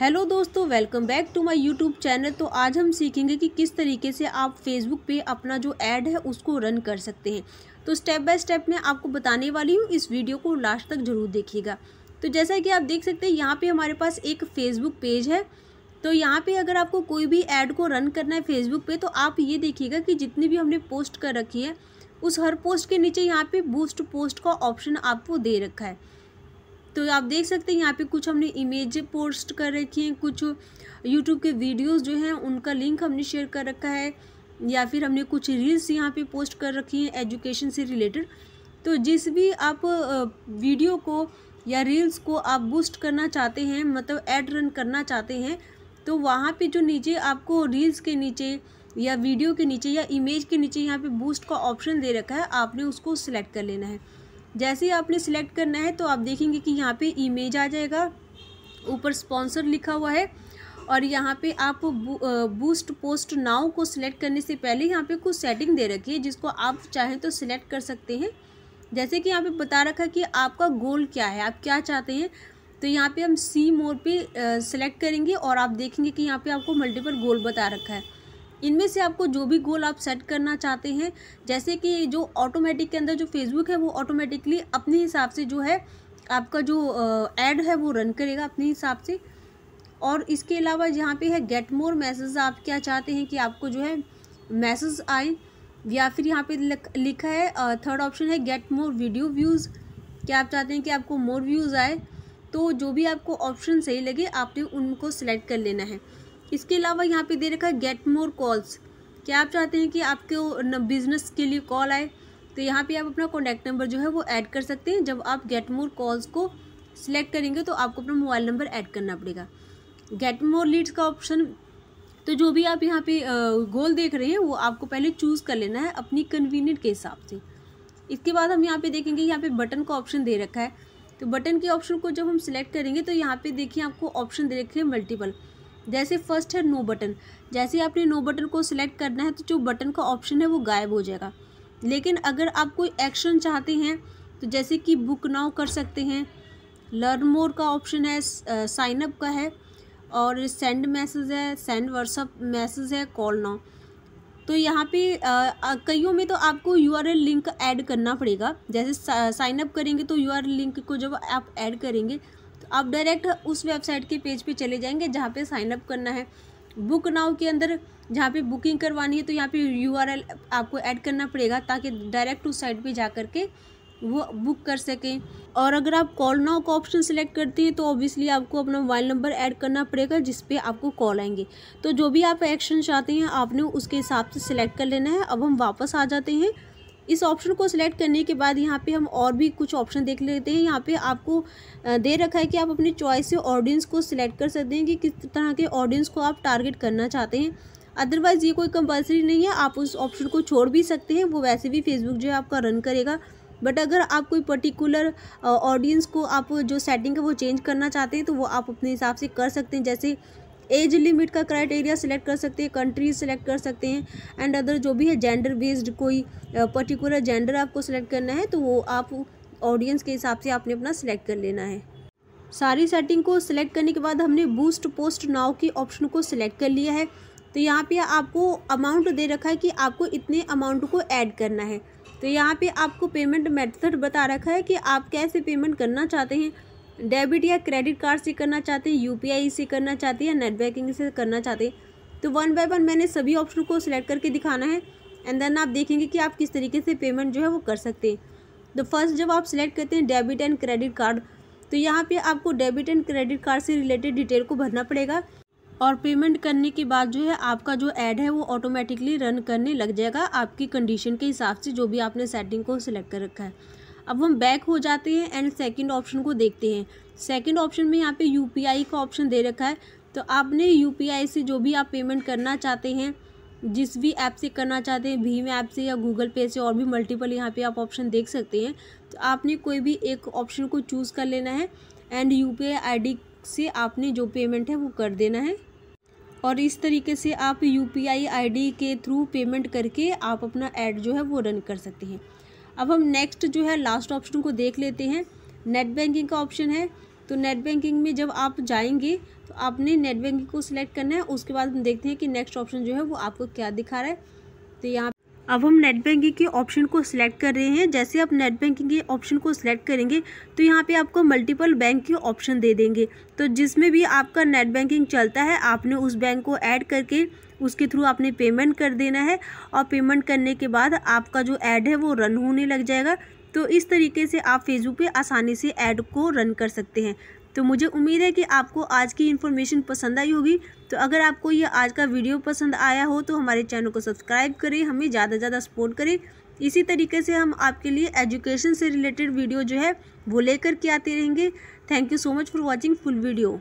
hello दोस्तों welcome back to my YouTube channel तो आज हम सीखेंगे कि किस तरीके से आप फेसबुक पे अपना जो ऐड है उसको रन कर सकते हैं तो स्टेप बाय स्टेप मैं आपको बताने वाली हूँ इस वीडियो को लास्ट तक ज़रूर देखिएगा तो जैसा कि आप देख सकते हैं यहाँ पे हमारे पास एक फ़ेसबुक पेज है तो यहाँ पर अगर आपको कोई भी ऐड को रन करना है फेसबुक पर तो आप ये देखिएगा कि जितनी भी हमने पोस्ट कर रखी है उस हर पोस्ट के नीचे यहाँ पर बूस्ट पोस्ट का ऑप्शन आपको दे रखा है तो आप देख सकते हैं यहाँ पे कुछ हमने इमेज पोस्ट कर रखी हैं कुछ यूट्यूब के वीडियोज़ जो हैं उनका लिंक हमने शेयर कर रखा है या फिर हमने कुछ रील्स यहाँ पे पोस्ट कर रखी हैं एजुकेशन से रिलेटेड तो जिस भी आप वीडियो को या रील्स को आप बूस्ट करना चाहते हैं मतलब एड रन करना चाहते हैं तो वहाँ पे जो नीचे आपको रील्स के नीचे या वीडियो के नीचे या इमेज के नीचे यहाँ पे बूस्ट का ऑप्शन दे रखा है आपने उसको सिलेक्ट कर लेना है जैसे ही आपने सिलेक्ट करना है तो आप देखेंगे कि यहाँ पे इमेज आ जाएगा ऊपर स्पॉन्सर लिखा हुआ है और यहाँ पे आप बूस्ट पोस्ट नाव को सिलेक्ट करने से पहले यहाँ पे कुछ सेटिंग दे रखी है जिसको आप चाहें तो सिलेक्ट कर सकते हैं जैसे कि यहाँ पे बता रखा है कि आपका गोल क्या है आप क्या चाहते हैं तो यहाँ पे हम सी मोड पे सिलेक्ट करेंगे और आप देखेंगे कि यहाँ पे आपको मल्टीपल गोल बता रखा है इनमें से आपको जो भी गोल आप सेट करना चाहते हैं जैसे कि जो ऑटोमेटिक के अंदर जो फेसबुक है वो ऑटोमेटिकली अपने हिसाब से जो है आपका जो एड है वो रन करेगा अपने हिसाब से और इसके अलावा यहाँ पे है गेट मोर मैसेज आप क्या चाहते हैं कि आपको जो है मैसेज आए या फिर यहाँ पे लिखा है थर्ड ऑप्शन है गेट मोर वीडियो व्यूज़ क्या आप चाहते हैं कि आपको मोर व्यूज़ आए तो जो भी आपको ऑप्शन सही लगे आपने उनको सेलेक्ट कर लेना है इसके अलावा यहाँ पे दे रखा है गेट मोर कॉल्स क्या आप चाहते हैं कि आपके बिजनेस के लिए कॉल आए तो यहाँ पे आप अपना कॉन्टैक्ट नंबर जो है वो ऐड कर सकते हैं जब आप गेट मोर कॉल्स को सिलेक्ट करेंगे तो आपको अपना मोबाइल नंबर ऐड करना पड़ेगा गेट मोर लीड्स का ऑप्शन तो जो भी आप यहाँ पे गोल देख रहे हैं वो आपको पहले चूज़ कर लेना है अपनी कन्वीनियंट के हिसाब से इसके बाद हम यहाँ पे देखेंगे यहाँ पे बटन का ऑप्शन दे रखा है तो बटन के ऑप्शन को जब हम सिलेक्ट करेंगे तो यहाँ पे देखिए आपको ऑप्शन दे रखे हैं मल्टीपल जैसे फर्स्ट है नो बटन जैसे आपने नो बटन को सिलेक्ट करना है तो जो बटन का ऑप्शन है वो गायब हो जाएगा लेकिन अगर आप कोई एक्शन चाहते हैं तो जैसे कि बुक नाउ कर सकते हैं लर्न मोर का ऑप्शन है साइन अप का है और सेंड मैसेज है सेंड व्हाट्सअप मैसेज है कॉल नाउ तो यहाँ पे कईयों में तो आपको U R L link add करना पड़ेगा जैसे साइन अप करेंगे तो यू आर लिंक को जब आप ऐड करेंगे आप डायरेक्ट उस वेबसाइट के पेज पे चले जाएंगे जहाँ पे साइन अप करना है बुक नाउ के अंदर जहाँ पे बुकिंग करवानी है तो यहाँ पे यू आपको ऐड करना पड़ेगा ताकि डायरेक्ट उस साइट पे जा करके के वो बुक कर सकें और अगर आप कॉल नाउ का ऑप्शन सिलेक्ट करती हैं तो ऑब्वियसली आपको अपना मोबाइल नंबर ऐड करना पड़ेगा जिस पे आपको कॉल आएंगे तो जो भी आप एक्शन चाहते हैं आपने उसके हिसाब से सिलेक्ट कर लेना है अब हम वापस आ जाते हैं इस ऑप्शन को सिलेक्ट करने के बाद यहाँ पे हम और भी कुछ ऑप्शन देख लेते हैं यहाँ पे आपको दे रखा है कि आप अपनी चॉइस से ऑडियंस को सिलेक्ट कर सकते हैं कि किस तरह के ऑडियंस को आप टारगेट करना चाहते हैं अदरवाइज़ ये कोई कंपलसरी नहीं है आप उस ऑप्शन को छोड़ भी सकते हैं वो वैसे भी फेसबुक जो है आपका रन करेगा बट अगर आप कोई पर्टिकुलर ऑडियंस को आप जो सेटिंग है वो चेंज करना चाहते हैं तो वो आप अपने हिसाब से कर सकते हैं जैसे एज लिमिट का क्राइटेरिया सिलेक्ट कर सकते हैं कंट्री सेलेक्ट कर सकते हैं एंड अदर जो भी है जेंडर बेस्ड कोई पर्टिकुलर जेंडर आपको सेलेक्ट करना है तो वो आप ऑडियंस के हिसाब से आपने अपना सेलेक्ट कर लेना है सारी सेटिंग को सिलेक्ट करने के बाद हमने बूस्ट पोस्ट नाव के ऑप्शन को सिलेक्ट कर लिया है तो यहाँ पे आपको अमाउंट दे रखा है कि आपको इतने अमाउंट को ऐड करना है तो यहाँ पे आपको पेमेंट मेथड बता रखा है कि आप कैसे पेमेंट करना चाहते हैं डेबिट या क्रेडिट कार्ड से करना चाहते हैं यूपीआई से करना चाहते हैं या नेट बैंकिंग से करना चाहते हैं तो वन बाय वन मैंने सभी ऑप्शन को सिलेक्ट करके दिखाना है एंड देन आप देखेंगे कि आप किस तरीके से पेमेंट जो है वो कर सकते हैं तो फर्स्ट जब आप सिलेक्ट करते हैं डेबिट एंड क्रेडिट कार्ड तो यहाँ पे आपको डेबिट एंड क्रेडिट कार्ड से रिलेटेड डिटेल को भरना पड़ेगा और पेमेंट करने के बाद जो है आपका जो ऐड है वो ऑटोमेटिकली रन करने लग जाएगा आपकी कंडीशन के हिसाब से जो भी आपने सेटिंग को सिलेक्ट कर रखा है अब हम बैक हो जाते हैं एंड सेकंड ऑप्शन को देखते हैं सेकंड ऑप्शन में यहाँ पे यूपीआई का ऑप्शन दे रखा है तो आपने यूपीआई से जो भी आप पेमेंट करना चाहते हैं जिस भी ऐप से करना चाहते हैं भीम ऐप से या गूगल पे से और भी मल्टीपल यहाँ पे आप ऑप्शन देख सकते हैं तो आपने कोई भी एक ऑप्शन को चूज़ कर लेना है एंड यू पी से आपने जो पेमेंट है वो कर देना है और इस तरीके से आप यू पी के थ्रू पेमेंट करके आप अपना ऐड जो है वो रन कर सकते हैं अब हम नेक्स्ट जो है लास्ट ऑप्शन को देख लेते हैं नेट बैंकिंग का ऑप्शन है तो नेट बैंकिंग में जब आप जाएंगे तो आपने नेट बैंकिंग को सिलेक्ट करना है उसके बाद हम देखते हैं कि नेक्स्ट ऑप्शन जो है वो आपको क्या दिखा रहा है तो यहाँ अब हम नेट बैंकिंग के ऑप्शन को सिलेक्ट कर रहे हैं जैसे आप नेट बैंकिंग के ऑप्शन को सिलेक्ट करेंगे तो यहाँ पे आपको मल्टीपल बैंक के ऑप्शन दे देंगे तो जिसमें भी आपका नेट बैंकिंग चलता है आपने उस बैंक को ऐड करके उसके थ्रू आपने पेमेंट कर देना है और पेमेंट करने के बाद आपका जो ऐड है वो रन होने लग जाएगा तो इस तरीके से आप फेसबुक पे आसानी से ऐड को रन कर सकते हैं तो मुझे उम्मीद है कि आपको आज की इन्फॉर्मेशन पसंद आई होगी तो अगर आपको ये आज का वीडियो पसंद आया हो तो हमारे चैनल को सब्सक्राइब करें हमें ज़्यादा से ज़्यादा सपोर्ट करें इसी तरीके से हम आपके लिए एजुकेशन से रिलेटेड वीडियो जो है वो लेकर के आते रहेंगे thank you so much for watching full video